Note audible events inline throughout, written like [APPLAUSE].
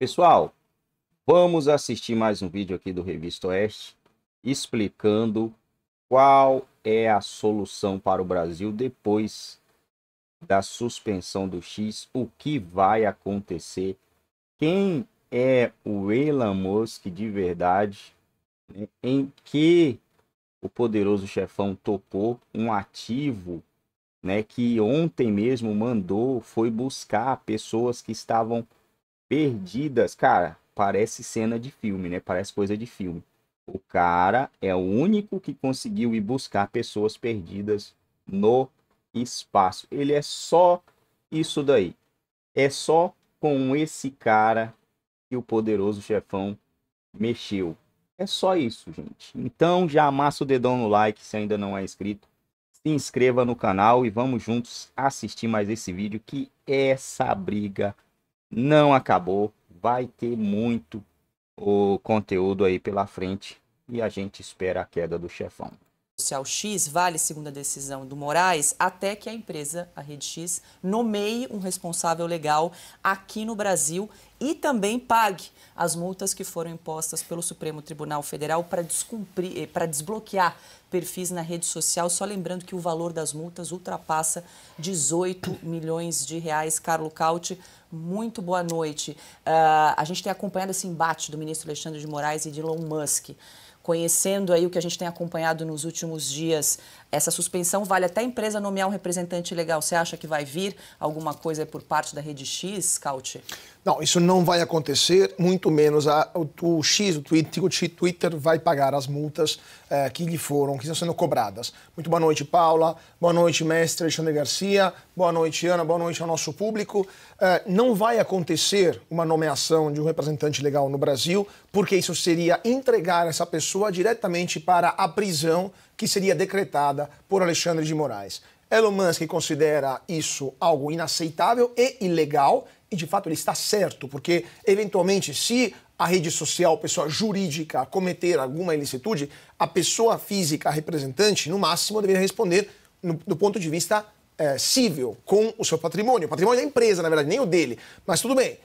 Pessoal, vamos assistir mais um vídeo aqui do Revista Oeste explicando qual é a solução para o Brasil depois da suspensão do X, o que vai acontecer, quem é o Elon Musk de verdade, né? em que o poderoso chefão topou um ativo né, que ontem mesmo mandou, foi buscar pessoas que estavam Perdidas, cara, parece cena de filme, né? Parece coisa de filme. O cara é o único que conseguiu ir buscar pessoas perdidas no espaço. Ele é só isso daí. É só com esse cara que o poderoso chefão mexeu. É só isso, gente. Então já amassa o dedão no like se ainda não é inscrito. Se inscreva no canal e vamos juntos assistir mais esse vídeo que é essa briga não acabou. Vai ter muito o conteúdo aí pela frente e a gente espera a queda do chefão social X vale, segundo a decisão do Moraes, até que a empresa, a Rede X, nomeie um responsável legal aqui no Brasil e também pague as multas que foram impostas pelo Supremo Tribunal Federal para descumprir, eh, para desbloquear perfis na rede social. Só lembrando que o valor das multas ultrapassa 18 milhões de reais. Carlo Cauti, muito boa noite. Uh, a gente tem acompanhado esse embate do ministro Alexandre de Moraes e de Elon Musk conhecendo aí o que a gente tem acompanhado nos últimos dias essa suspensão vale até a empresa nomear um representante legal. Você acha que vai vir alguma coisa por parte da rede X, Cauti? Não, isso não vai acontecer, muito menos a, o, o X, o Twitter, o Twitter vai pagar as multas eh, que lhe foram, que estão sendo cobradas. Muito boa noite, Paula. Boa noite, mestre Alexandre Garcia. Boa noite, Ana. Boa noite ao nosso público. Eh, não vai acontecer uma nomeação de um representante legal no Brasil, porque isso seria entregar essa pessoa diretamente para a prisão que seria decretada por Alexandre de Moraes. Elon Musk considera isso algo inaceitável e ilegal, e de fato ele está certo, porque eventualmente, se a rede social, pessoa jurídica, cometer alguma ilicitude, a pessoa física a representante, no máximo, deveria responder no, do ponto de vista é, civil, com o seu patrimônio. O patrimônio da empresa, na verdade, nem o dele. Mas tudo bem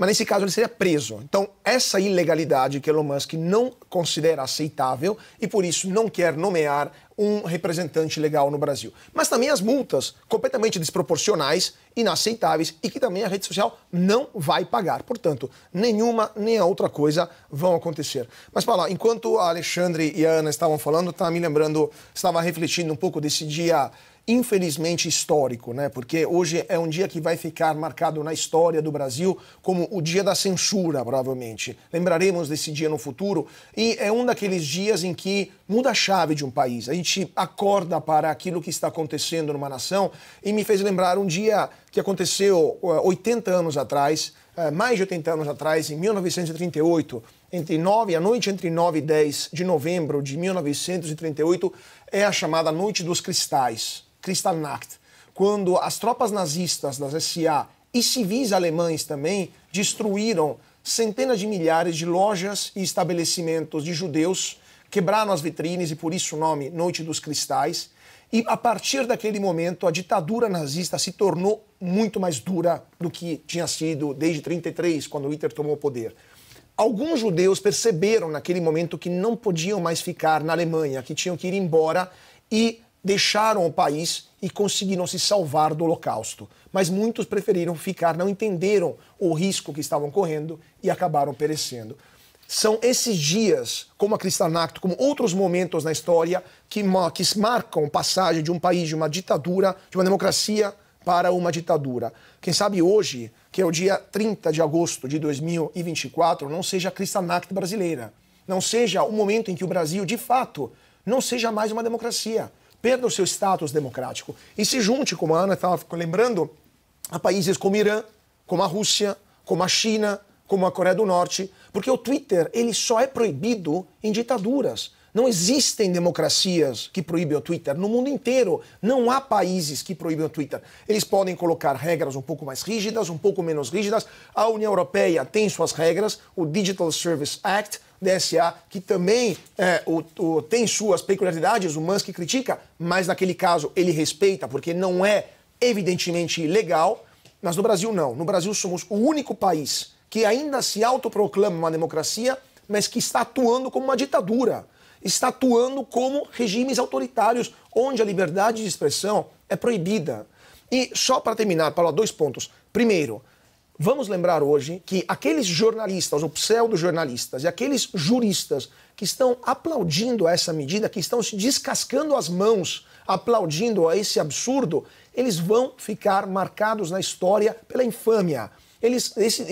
mas nesse caso ele seria preso. Então, essa ilegalidade que Elon Musk não considera aceitável e por isso não quer nomear um representante legal no Brasil. Mas também as multas completamente desproporcionais, inaceitáveis e que também a rede social não vai pagar. Portanto, nenhuma nem a outra coisa vão acontecer. Mas Paula, enquanto a Alexandre e a Ana estavam falando, estava tá me lembrando, estava refletindo um pouco desse dia infelizmente histórico, né? Porque hoje é um dia que vai ficar marcado na história do Brasil como o dia da censura, provavelmente. Lembraremos desse dia no futuro e é um daqueles dias em que muda a chave de um país. A gente acorda para aquilo que está acontecendo numa nação e me fez lembrar um dia que aconteceu 80 eh, anos atrás, eh, mais de 80 anos atrás, em 1938, entre 9, a noite entre 9 e 10 de novembro de 1938, é a chamada Noite dos Cristais. Kristallnacht, quando as tropas nazistas das SA e civis alemães também destruíram centenas de milhares de lojas e estabelecimentos de judeus, quebraram as vitrines e por isso o nome Noite dos Cristais. E a partir daquele momento, a ditadura nazista se tornou muito mais dura do que tinha sido desde 1933, quando Hitler tomou o poder. Alguns judeus perceberam naquele momento que não podiam mais ficar na Alemanha, que tinham que ir embora e deixaram o país e conseguiram se salvar do Holocausto. Mas muitos preferiram ficar, não entenderam o risco que estavam correndo e acabaram perecendo. São esses dias, como a Kristallnacht, como outros momentos na história, que, que marcam passagem de um país, de uma ditadura, de uma democracia para uma ditadura. Quem sabe hoje, que é o dia 30 de agosto de 2024, não seja a Kristallnacht brasileira. Não seja o momento em que o Brasil, de fato, não seja mais uma democracia perda o seu status democrático e se junte, como a Ana estava lembrando, a países como Irã, como a Rússia, como a China, como a Coreia do Norte, porque o Twitter ele só é proibido em ditaduras. Não existem democracias que proíbem o Twitter. No mundo inteiro, não há países que proíbem o Twitter. Eles podem colocar regras um pouco mais rígidas, um pouco menos rígidas. A União Europeia tem suas regras, o Digital Service Act, DSA, que também é, o, o, tem suas peculiaridades, o Musk critica, mas naquele caso ele respeita, porque não é evidentemente legal. Mas no Brasil, não. No Brasil, somos o único país que ainda se autoproclama uma democracia, mas que está atuando como uma ditadura, está atuando como regimes autoritários, onde a liberdade de expressão é proibida. E só para terminar, Paulo, dois pontos. Primeiro, Vamos lembrar hoje que aqueles jornalistas, ou pseudo-jornalistas, e aqueles juristas que estão aplaudindo essa medida, que estão se descascando as mãos aplaudindo a esse absurdo, eles vão ficar marcados na história pela infâmia. Eles, esse,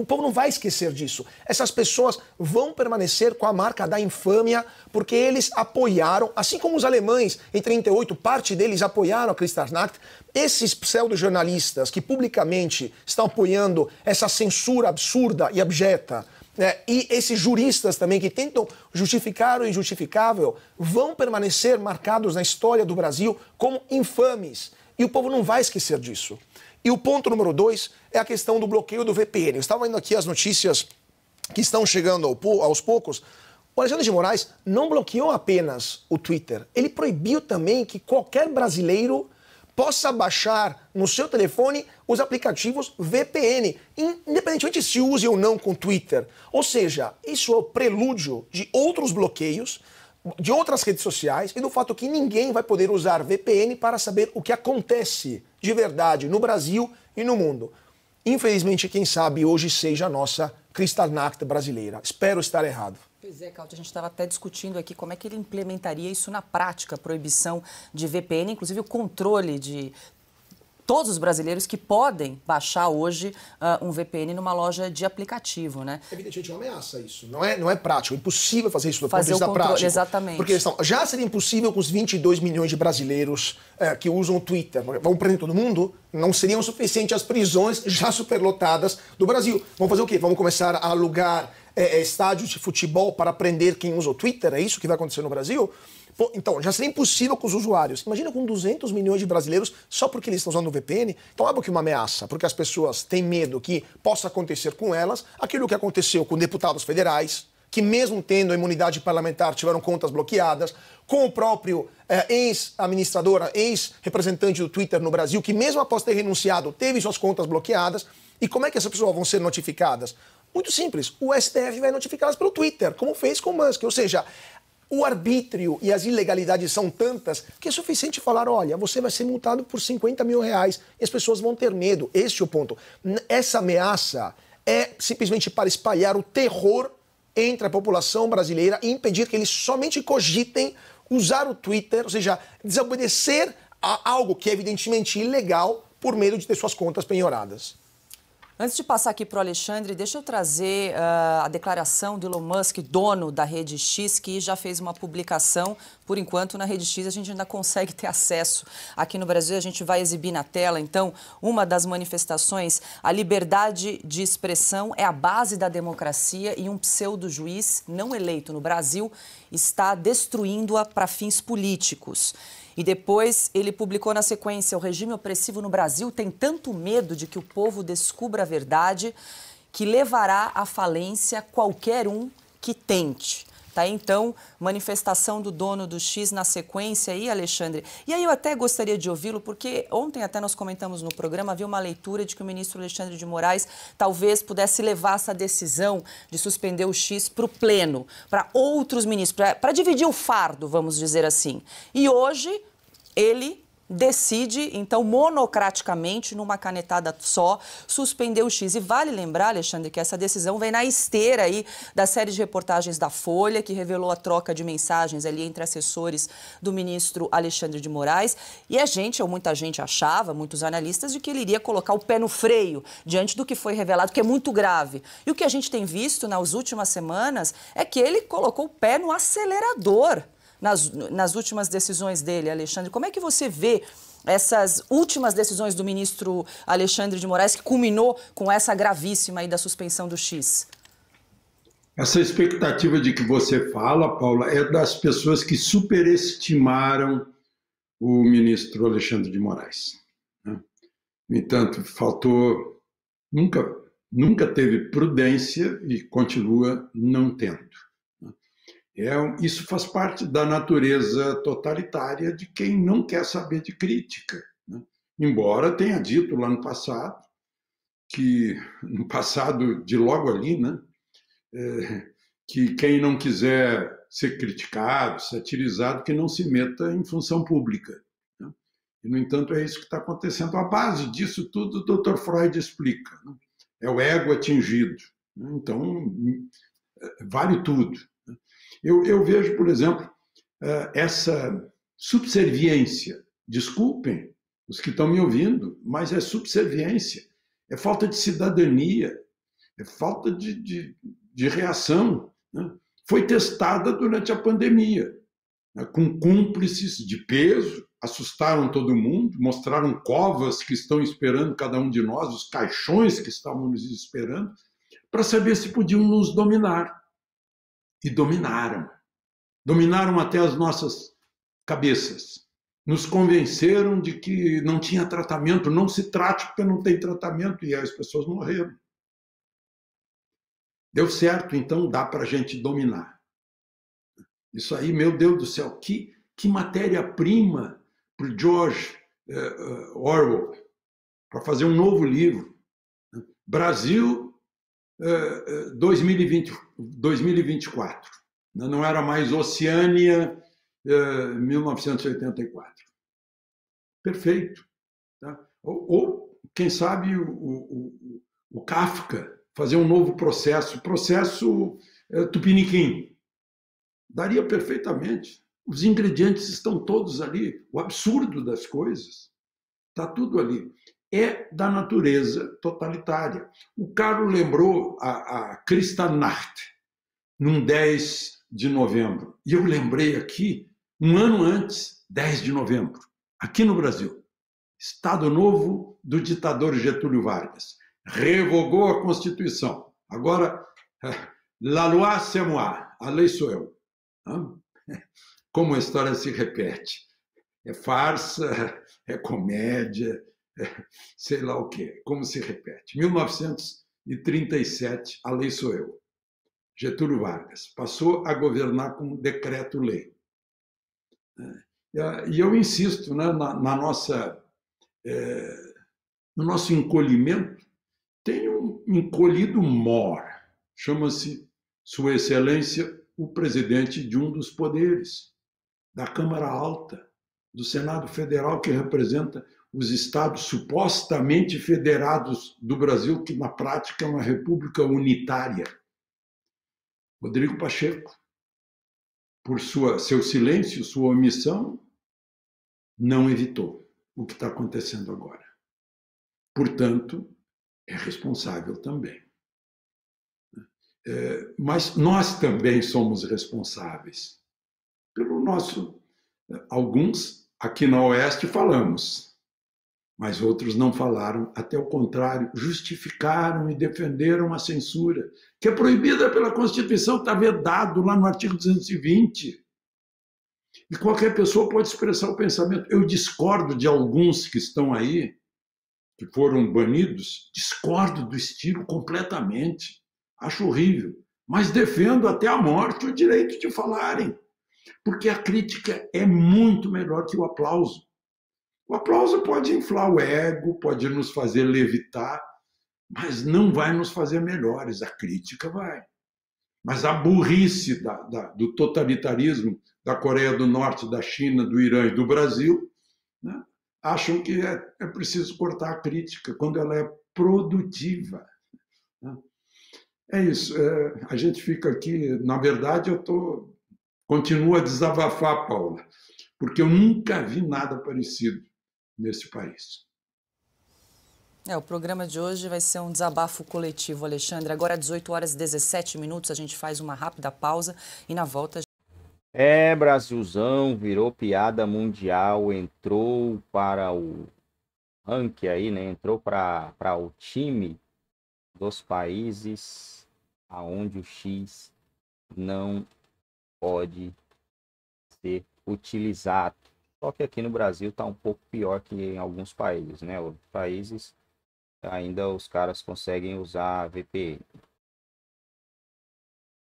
o povo não vai esquecer disso. Essas pessoas vão permanecer com a marca da infâmia porque eles apoiaram, assim como os alemães em 38, parte deles apoiaram a Kristallnacht, esses pseudo-jornalistas que publicamente estão apoiando essa censura absurda e abjeta, né, e esses juristas também que tentam justificar o injustificável vão permanecer marcados na história do Brasil como infames. E o povo não vai esquecer disso. E o ponto número dois é a questão do bloqueio do VPN. Eu estava indo aqui as notícias que estão chegando aos poucos. O Alexandre de Moraes não bloqueou apenas o Twitter, ele proibiu também que qualquer brasileiro possa baixar no seu telefone os aplicativos VPN, independentemente se use ou não com Twitter. Ou seja, isso é o prelúdio de outros bloqueios de outras redes sociais e do fato que ninguém vai poder usar VPN para saber o que acontece de verdade no Brasil e no mundo. Infelizmente, quem sabe hoje seja a nossa Kristallnacht brasileira. Espero estar errado. Pois é, Cláudio, a gente estava até discutindo aqui como é que ele implementaria isso na prática, a proibição de VPN, inclusive o controle de todos os brasileiros que podem baixar hoje uh, um VPN numa loja de aplicativo, né? Evidentemente, é uma ameaça isso. Não é, não é prático, é impossível fazer isso do fazer ponto de vista prático. Exatamente. Porque já seria impossível com os 22 milhões de brasileiros eh, que usam o Twitter. Vamos prender todo mundo? Não seriam suficientes as prisões já superlotadas do Brasil. Vamos fazer o quê? Vamos começar a alugar é, é estádios de futebol para prender quem usa o Twitter? É isso que vai acontecer no Brasil? Pô, então, já seria impossível com os usuários. Imagina com 200 milhões de brasileiros só porque eles estão usando o VPN. Então, é porque uma ameaça, porque as pessoas têm medo que possa acontecer com elas aquilo que aconteceu com deputados federais, que mesmo tendo a imunidade parlamentar tiveram contas bloqueadas, com o próprio eh, ex-administradora, ex-representante do Twitter no Brasil, que mesmo após ter renunciado, teve suas contas bloqueadas. E como é que essas pessoas vão ser notificadas? Muito simples. O STF vai notificá-las pelo Twitter, como fez com o Musk. Ou seja, o arbítrio e as ilegalidades são tantas que é suficiente falar: olha, você vai ser multado por 50 mil reais e as pessoas vão ter medo. Este é o ponto. Essa ameaça é simplesmente para espalhar o terror entre a população brasileira e impedir que eles somente cogitem usar o Twitter, ou seja, desobedecer a algo que é evidentemente ilegal por medo de ter suas contas penhoradas. Antes de passar aqui para o Alexandre, deixa eu trazer uh, a declaração do Elon Musk, dono da Rede X, que já fez uma publicação. Por enquanto, na Rede X a gente ainda consegue ter acesso. Aqui no Brasil, a gente vai exibir na tela, então, uma das manifestações. A liberdade de expressão é a base da democracia e um pseudo-juiz não eleito no Brasil está destruindo-a para fins políticos. E depois ele publicou na sequência: O regime opressivo no Brasil tem tanto medo de que o povo descubra a verdade que levará à falência qualquer um que tente. Tá, então, manifestação do dono do X na sequência aí, Alexandre. E aí eu até gostaria de ouvi-lo, porque ontem até nós comentamos no programa, havia uma leitura de que o ministro Alexandre de Moraes talvez pudesse levar essa decisão de suspender o X para o pleno, para outros ministros, para dividir o fardo, vamos dizer assim. E hoje ele decide, então, monocraticamente, numa canetada só, suspender o X. E vale lembrar, Alexandre, que essa decisão vem na esteira aí da série de reportagens da Folha, que revelou a troca de mensagens ali entre assessores do ministro Alexandre de Moraes. E a gente, ou muita gente achava, muitos analistas, de que ele iria colocar o pé no freio diante do que foi revelado, que é muito grave. E o que a gente tem visto nas últimas semanas é que ele colocou o pé no acelerador nas, nas últimas decisões dele, Alexandre. Como é que você vê essas últimas decisões do ministro Alexandre de Moraes, que culminou com essa gravíssima aí da suspensão do X? Essa expectativa de que você fala, Paula, é das pessoas que superestimaram o ministro Alexandre de Moraes. Né? No entanto, faltou, nunca, nunca teve prudência e continua não tendo. É, isso faz parte da natureza totalitária de quem não quer saber de crítica. Né? Embora tenha dito lá no passado, que no passado, de logo ali, né, é, que quem não quiser ser criticado, satirizado, que não se meta em função pública. Né? E, no entanto, é isso que está acontecendo. A base disso tudo, o Dr. Freud explica. Né? É o ego atingido. Né? Então, hum, é, vale tudo. Eu, eu vejo, por exemplo, eh, essa subserviência. Desculpem os que estão me ouvindo, mas é subserviência, é falta de cidadania, é falta de, de, de reação. Né? Foi testada durante a pandemia, né? com cúmplices de peso, assustaram todo mundo, mostraram covas que estão esperando cada um de nós, os caixões que estavam nos esperando, para saber se podiam nos dominar e dominaram. Dominaram até as nossas cabeças. Nos convenceram de que não tinha tratamento, não se trate porque não tem tratamento, e as pessoas morreram. Deu certo, então dá para a gente dominar. Isso aí, meu Deus do céu, que, que matéria-prima para o George eh, eh, Orwell, para fazer um novo livro. Brasil 2020, 2024. Né? Não era mais Oceânia 1984. Eh, Perfeito. Tá? Ou, quem sabe, o, o, o Kafka fazer um novo processo, processo eh, tupiniquim. Daria perfeitamente. Os ingredientes estão todos ali, o absurdo das coisas. Está tudo ali é da natureza totalitária. O Carlos lembrou a, a Kristallnacht, num 10 de novembro. E eu lembrei aqui, um ano antes, 10 de novembro, aqui no Brasil. Estado Novo do ditador Getúlio Vargas. Revogou a Constituição. Agora, [LAUGHS] la loi c'est moi, a lei sou eu. [LAUGHS] Como a história se repete. É farsa, [LAUGHS] é comédia, [LAUGHS] sei lá o quê, como se repete. 1937, a lei sou eu. Getúlio Vargas passou a governar com decreto-lei. É, e eu insisto né, na, na, nossa, é, no nosso encolhimento, tem um encolhido mor, chama-se Sua Excelência o presidente de um dos poderes, da Câmara Alta, do Senado Federal, que representa os estados supostamente federados do Brasil, que na prática é uma república unitária. Rodrigo Pacheco, por sua, seu silêncio, sua omissão, não evitou o que está acontecendo agora. Portanto, é responsável também. É, mas nós também somos responsáveis pelo nosso. Alguns aqui na Oeste falamos mas outros não falaram, até o contrário, justificaram e defenderam a censura, que é proibida pela Constituição, está vedado lá no artigo 220. E qualquer pessoa pode expressar o pensamento. Eu discordo de alguns que estão aí, que foram banidos, discordo do estilo completamente. Acho horrível. Mas defendo até a morte o direito de falarem. Porque a crítica é muito melhor que o aplauso. O aplauso pode inflar o ego, pode nos fazer levitar, mas não vai nos fazer melhores. A crítica vai. Mas a burrice da, da, do totalitarismo da Coreia do Norte, da China, do Irã e do Brasil né, acham que é, é preciso cortar a crítica quando ela é produtiva. Né? É isso. É, a gente fica aqui. Na verdade, eu tô continuo a desabafar, Paula, porque eu nunca vi nada parecido neste país. É, o programa de hoje vai ser um desabafo coletivo, Alexandre. Agora, às 18 horas e 17 minutos, a gente faz uma rápida pausa e na volta. É, Brasilzão virou piada mundial, entrou para o ranking aí, né? Entrou para o time dos países aonde o X não pode ser utilizado. Só que aqui no Brasil está um pouco pior que em alguns países, né? Outros países ainda os caras conseguem usar VPN.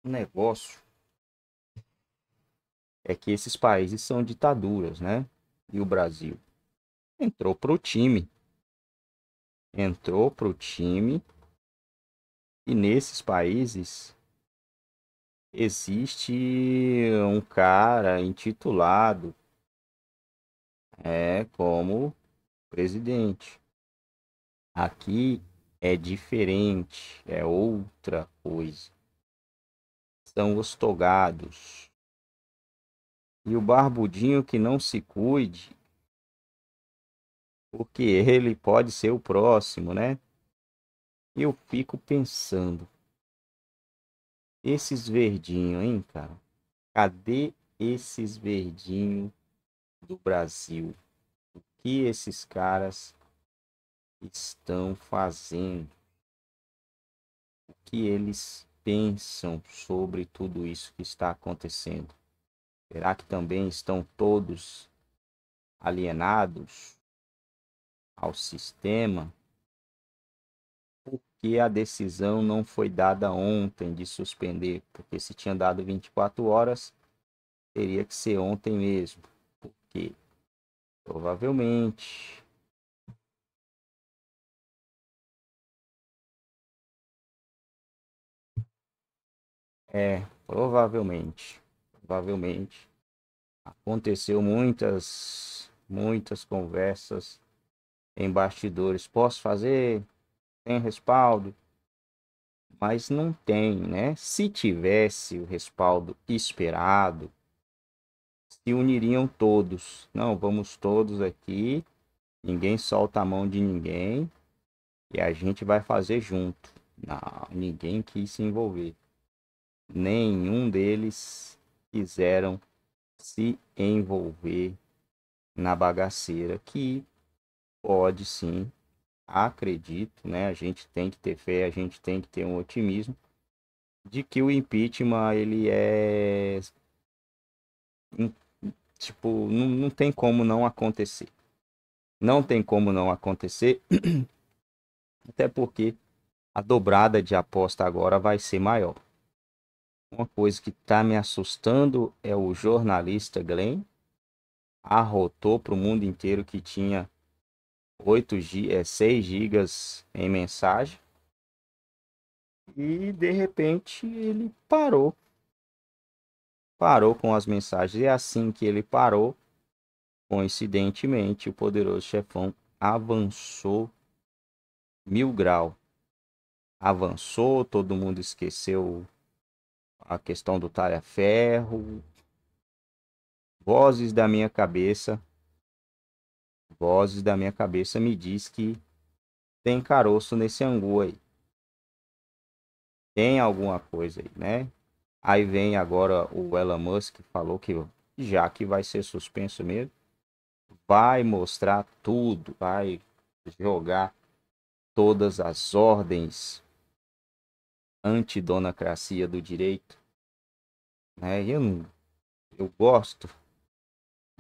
O negócio é que esses países são ditaduras, né? E o Brasil entrou pro time. Entrou pro time. E nesses países existe um cara intitulado é como presidente. Aqui é diferente, é outra coisa. São os togados. E o barbudinho que não se cuide, porque ele pode ser o próximo, né? Eu fico pensando, esses verdinhos, hein, cara? Cadê esses verdinhos do Brasil. O que esses caras estão fazendo? O que eles pensam sobre tudo isso que está acontecendo? Será que também estão todos alienados ao sistema? que a decisão não foi dada ontem de suspender, porque se tinha dado 24 horas, teria que ser ontem mesmo aqui. Provavelmente. É, provavelmente. Provavelmente. Aconteceu muitas, muitas conversas em bastidores. Posso fazer? Tem respaldo? Mas não tem, né? Se tivesse o respaldo esperado, se uniriam todos. Não, vamos todos aqui, ninguém solta a mão de ninguém e a gente vai fazer junto. Não, ninguém quis se envolver. Nenhum deles quiseram se envolver na bagaceira que pode sim, acredito, né? A gente tem que ter fé, a gente tem que ter um otimismo de que o impeachment ele é Tipo, não, não tem como não acontecer. Não tem como não acontecer. [CLEARS THROAT] Até porque a dobrada de aposta agora vai ser maior. Uma coisa que está me assustando é o jornalista Glenn arrotou para o mundo inteiro que tinha 8 é, 6 gigas em mensagem. E de repente ele parou parou com as mensagens. E é assim que ele parou, coincidentemente, o poderoso chefão avançou mil grau. Avançou, todo mundo esqueceu a questão do talha-ferro. Vozes da minha cabeça, vozes da minha cabeça me diz que tem caroço nesse angu aí. Tem alguma coisa aí, né? Aí vem agora o Elon Musk que falou que já que vai ser suspenso mesmo, vai mostrar tudo, vai jogar todas as ordens antidonacracia do direito. Né? Eu, não, eu gosto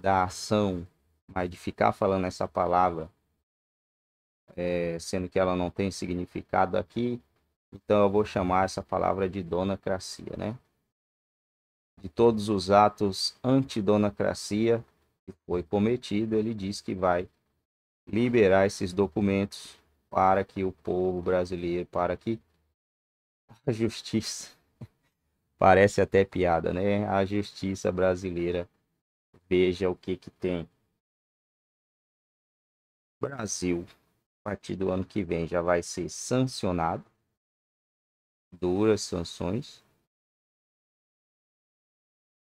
da ação, mas de ficar falando essa palavra, é, sendo que ela não tem significado aqui, então eu vou chamar essa palavra de donacracia, né? de todos os atos antidonacracia que foi cometido, ele diz que vai liberar esses documentos para que o povo brasileiro, para que a justiça, [LAUGHS] parece até piada, né? A justiça brasileira veja o que que tem. Brasil, a partir do ano que vem, já vai ser sancionado, duras sanções,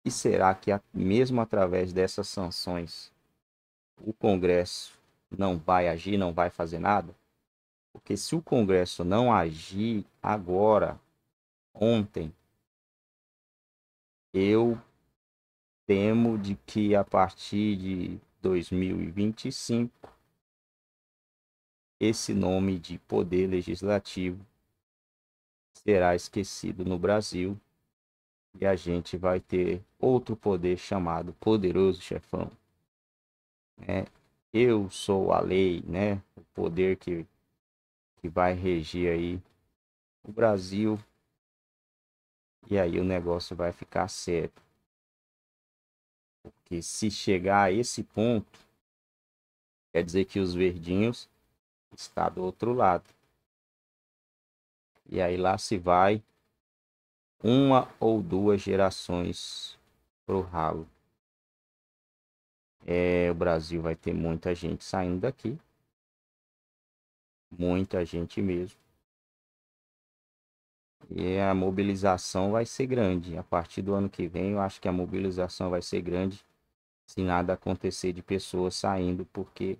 e será que, mesmo através dessas sanções, o Congresso não vai agir, não vai fazer nada? Porque se o Congresso não agir agora, ontem, eu temo de que a partir de 2025 esse nome de poder legislativo será esquecido no Brasil e a gente vai ter outro poder chamado Poderoso Chefão. Né? Eu sou a lei, né? O poder que, que vai regir aí o Brasil. E aí o negócio vai ficar certo, Porque se chegar a esse ponto, quer dizer que os verdinhos está do outro lado. E aí lá se vai uma ou duas gerações pro ralo. É, o Brasil vai ter muita gente saindo daqui. Muita gente mesmo. E a mobilização vai ser grande. A partir do ano que vem, eu acho que a mobilização vai ser grande se nada acontecer de pessoas saindo, porque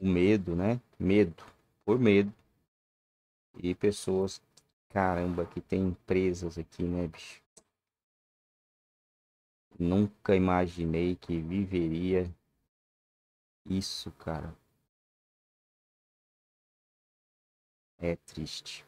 o medo, né? Medo, por medo. E pessoas Caramba, que tem empresas aqui, né, bicho? Nunca imaginei que viveria isso, cara. É triste.